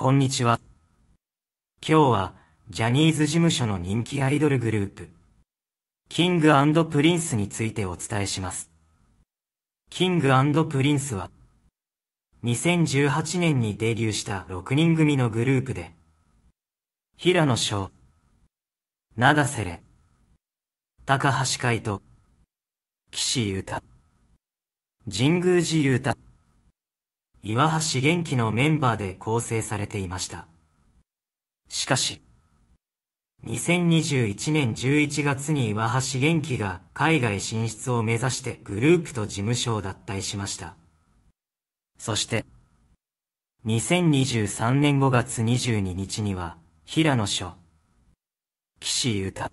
こんにちは。今日は、ジャニーズ事務所の人気アイドルグループ、キングプリンスについてお伝えします。キングプリンスは、2018年にデビューした6人組のグループで、平野翔、長瀬れ、高橋海人、岸優太、神宮寺優太、岩橋元気のメンバーで構成されていました。しかし、2021年11月に岩橋元気が海外進出を目指してグループと事務所を脱退しました。そして、2023年5月22日には、平野署、岸優太、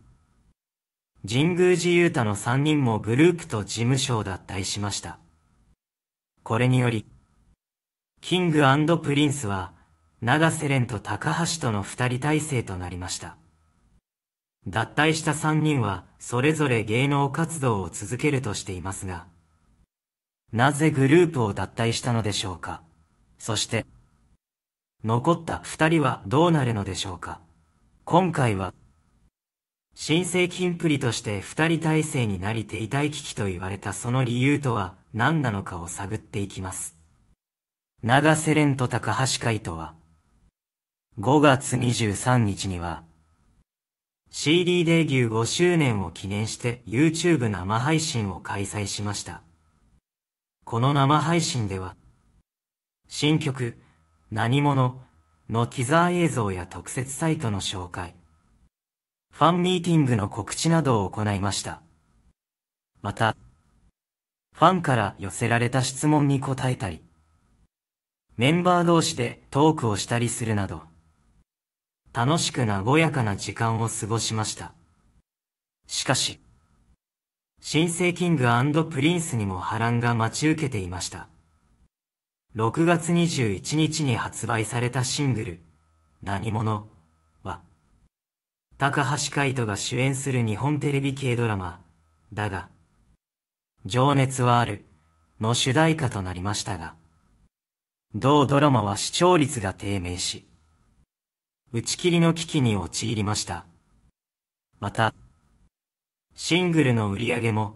神宮寺優太の3人もグループと事務所を脱退しました。これにより、キングプリンスは、長瀬廉と高橋との二人体制となりました。脱退した三人は、それぞれ芸能活動を続けるとしていますが、なぜグループを脱退したのでしょうかそして、残った二人はどうなるのでしょうか今回は、新生金プリとして二人体制になり停滞危機と言われたその理由とは何なのかを探っていきます。長瀬廉と高橋海人は、5月23日には、CD デビュー5周年を記念して YouTube 生配信を開催しました。この生配信では、新曲、何者のティザー映像や特設サイトの紹介、ファンミーティングの告知などを行いました。また、ファンから寄せられた質問に答えたり、メンバー同士でトークをしたりするなど、楽しく和やかな時間を過ごしました。しかし、新生キングプリンスにも波乱が待ち受けていました。6月21日に発売されたシングル、何者は、高橋海人が主演する日本テレビ系ドラマ、だが、情熱はある、の主題歌となりましたが、同ドラマは視聴率が低迷し、打ち切りの危機に陥りました。また、シングルの売り上げも、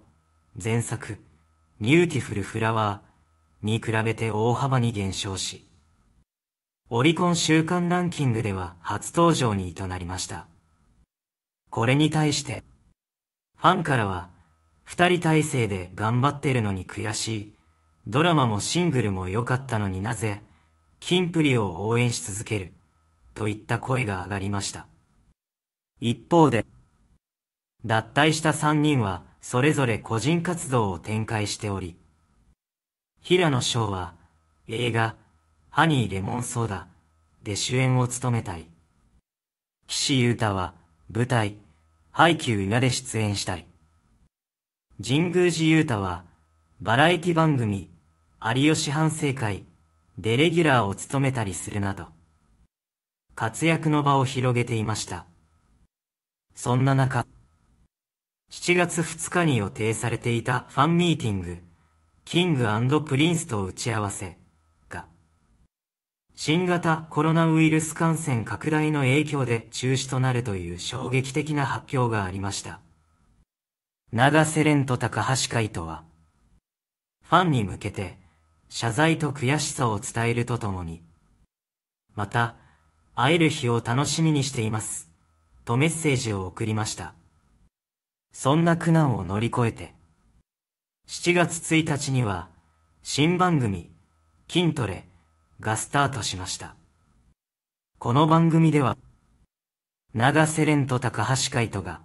前作、ビューティフルフラワーに比べて大幅に減少し、オリコン週間ランキングでは初登場にとなりました。これに対して、ファンからは、二人体制で頑張ってるのに悔しい、ドラマもシングルも良かったのになぜ、キンプリを応援し続ける、といった声が上がりました。一方で、脱退した3人は、それぞれ個人活動を展開しており、平野翔は、映画、ハニーレモンソーダ、で主演を務めたい。岸優太は、舞台、ハイキュー裏で出演したい。神宮寺優太は、バラエティ番組、有吉反省会でレギュラーを務めたりするなど、活躍の場を広げていました。そんな中、7月2日に予定されていたファンミーティング、キングプリンスと打ち合わせが、新型コロナウイルス感染拡大の影響で中止となるという衝撃的な発表がありました。長瀬廉と高橋海人は、ファンに向けて、謝罪と悔しさを伝えるとともに、また、会える日を楽しみにしています、とメッセージを送りました。そんな苦難を乗り越えて、7月1日には、新番組、筋トレ、がスタートしました。この番組では、長瀬廉と高橋海人が、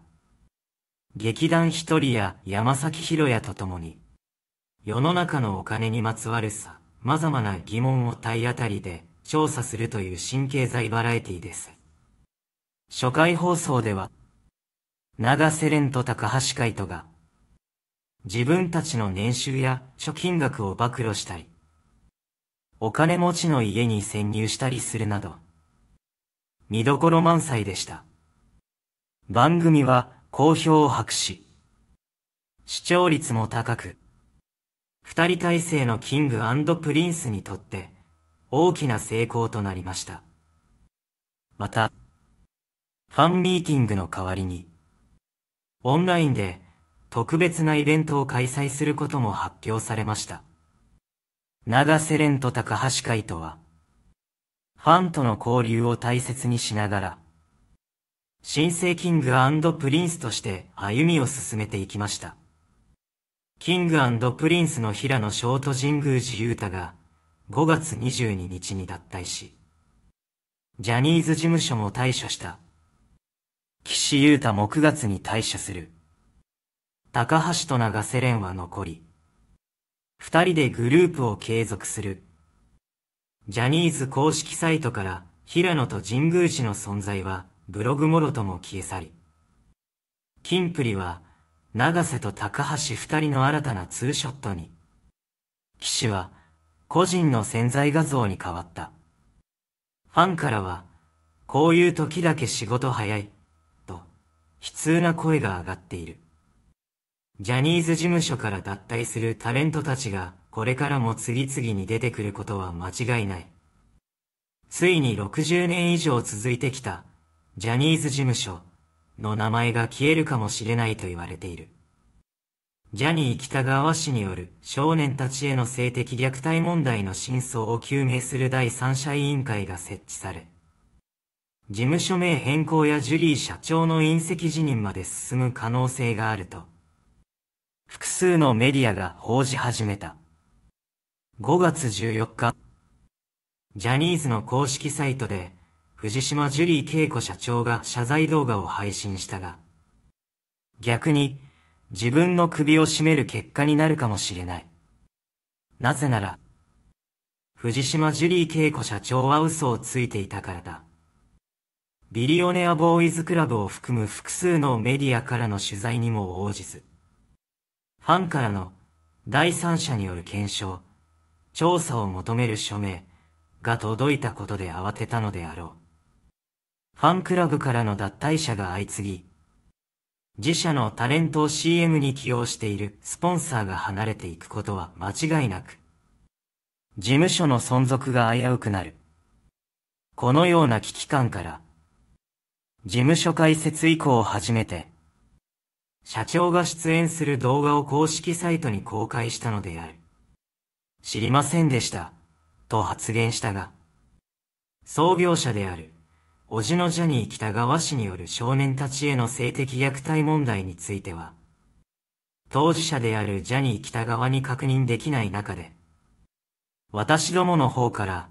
劇団一人や山崎博也と共に、世の中のお金にまつわるさ、まざまな疑問を体当たりで調査するという神経剤バラエティです。初回放送では、長瀬廉と高橋海人が、自分たちの年収や貯金額を暴露したり、お金持ちの家に潜入したりするなど、見どころ満載でした。番組は好評を博し、視聴率も高く、二人体制のキングプリンスにとって大きな成功となりました。また、ファンミーティングの代わりに、オンラインで特別なイベントを開催することも発表されました。長瀬廉と高橋海とは、ファンとの交流を大切にしながら、新生キングプリンスとして歩みを進めていきました。キングプリンスの平野翔と神宮寺勇太が5月22日に脱退し、ジャニーズ事務所も退社した。岸優太も9月に退社する。高橋と長瀬廉は残り、二人でグループを継続する。ジャニーズ公式サイトから平野と神宮寺の存在はブログもろとも消え去り、キンプリは長瀬と高橋二人の新たなツーショットに、騎士は個人の潜在画像に変わった。ファンからは、こういう時だけ仕事早い、と、悲痛な声が上がっている。ジャニーズ事務所から脱退するタレントたちが、これからも次々に出てくることは間違いない。ついに60年以上続いてきた、ジャニーズ事務所。の名前が消えるかもしれないと言われている。ジャニー北川氏による少年たちへの性的虐待問題の真相を究明する第三者委員会が設置され、事務所名変更やジュリー社長の隕石辞任まで進む可能性があると、複数のメディアが報じ始めた。5月14日、ジャニーズの公式サイトで、藤島ジュリー恵子社長が謝罪動画を配信したが、逆に自分の首を絞める結果になるかもしれない。なぜなら、藤島ジュリー恵子社長は嘘をついていたからだ。ビリオネアボーイズクラブを含む複数のメディアからの取材にも応じず、ファンからの第三者による検証、調査を求める署名が届いたことで慌てたのであろう。ファンクラブからの脱退者が相次ぎ、自社のタレントを CM に起用しているスポンサーが離れていくことは間違いなく、事務所の存続が危うくなる。このような危機感から、事務所開設以降初めて、社長が出演する動画を公式サイトに公開したのである。知りませんでした、と発言したが、創業者である。叔父のジャニー北川氏による少年たちへの性的虐待問題については、当事者であるジャニー北川に確認できない中で、私どもの方から、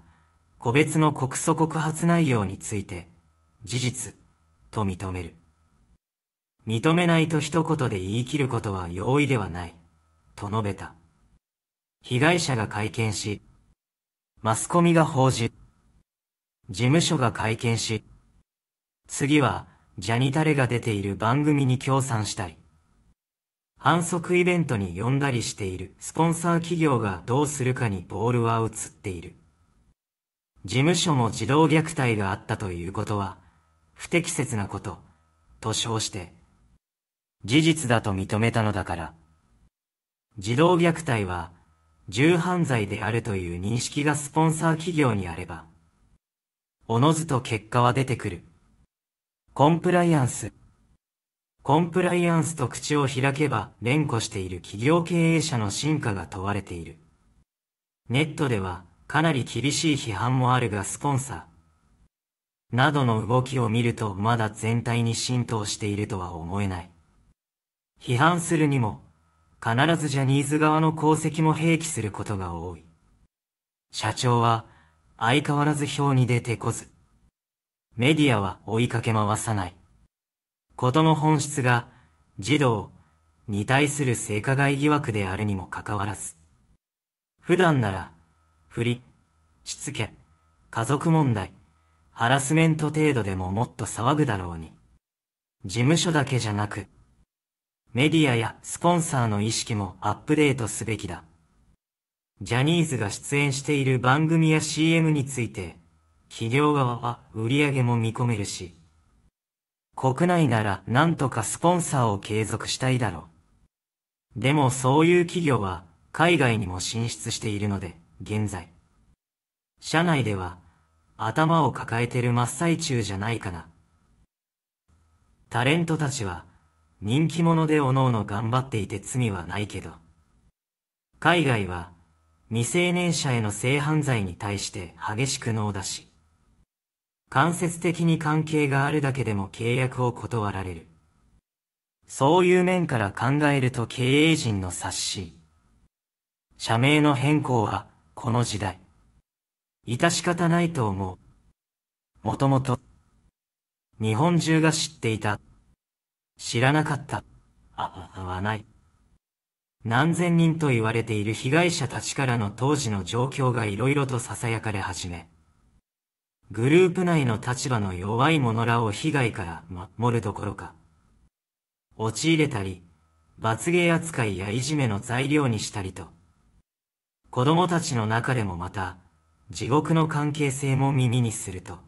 個別の告訴告発内容について、事実、と認める。認めないと一言で言い切ることは容易ではない、と述べた。被害者が会見し、マスコミが報じ、事務所が会見し、次は、ジャニタレが出ている番組に協賛したり、反則イベントに呼んだりしているスポンサー企業がどうするかにボールは移っている。事務所も児童虐待があったということは、不適切なこと、と称して、事実だと認めたのだから、児童虐待は、重犯罪であるという認識がスポンサー企業にあれば、おのずと結果は出てくる。コンプライアンス。コンプライアンスと口を開けば連呼している企業経営者の進化が問われている。ネットではかなり厳しい批判もあるがスポンサーなどの動きを見るとまだ全体に浸透しているとは思えない。批判するにも必ずジャニーズ側の功績も併記することが多い。社長は相変わらず表に出てこず、メディアは追いかけ回さない。ことの本質が、児童に対する性加害疑惑であるにもかかわらず、普段なら、不利、しつけ、家族問題、ハラスメント程度でももっと騒ぐだろうに。事務所だけじゃなく、メディアやスポンサーの意識もアップデートすべきだ。ジャニーズが出演している番組や CM について、企業側は売り上げも見込めるし。国内ならなんとかスポンサーを継続したいだろう。でもそういう企業は海外にも進出しているので、現在。社内では頭を抱えてる真っ最中じゃないかな。タレントたちは人気者でおのおの頑張っていて罪はないけど。海外は未成年者への性犯罪に対して激しく脳だし。間接的に関係があるだけでも契約を断られる。そういう面から考えると経営陣の冊子。社名の変更は、この時代。致し方ないと思う。もともと、日本中が知っていた。知らなかった。あ、はない。何千人と言われている被害者たちからの当時の状況が色々と囁かれ始め、グループ内の立場の弱い者らを被害から守るどころか、陥れたり、罰ゲー扱いやいじめの材料にしたりと、子供たちの中でもまた、地獄の関係性も耳にすると。